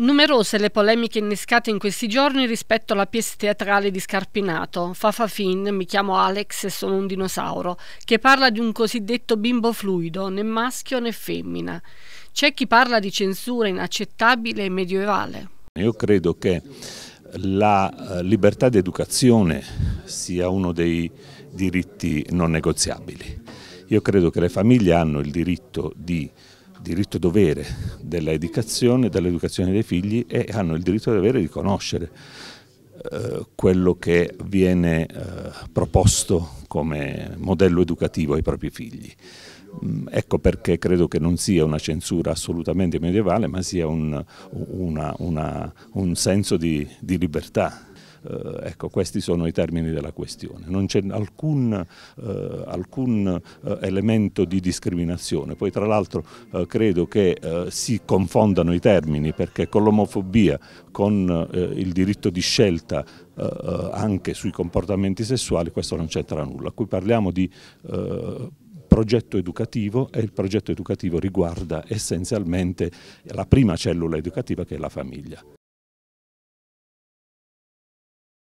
Numerose le polemiche innescate in questi giorni rispetto alla pièce teatrale di Scarpinato, Fafa Finn, mi chiamo Alex e sono un dinosauro, che parla di un cosiddetto bimbo fluido, né maschio né femmina. C'è chi parla di censura inaccettabile e medievale. Io credo che la eh, libertà di educazione sia uno dei diritti non negoziabili. Io credo che le famiglie hanno il diritto di diritto-dovere dell'educazione, dell'educazione dei figli e hanno il diritto-dovere di conoscere eh, quello che viene eh, proposto come modello educativo ai propri figli. Mm, ecco perché credo che non sia una censura assolutamente medievale, ma sia un, una, una, un senso di, di libertà. Eh, ecco, questi sono i termini della questione. Non c'è alcun, eh, alcun eh, elemento di discriminazione. Poi tra l'altro credo che si confondano i termini perché con l'omofobia, con il diritto di scelta anche sui comportamenti sessuali, questo non c'entra nulla. Qui parliamo di progetto educativo e il progetto educativo riguarda essenzialmente la prima cellula educativa che è la famiglia.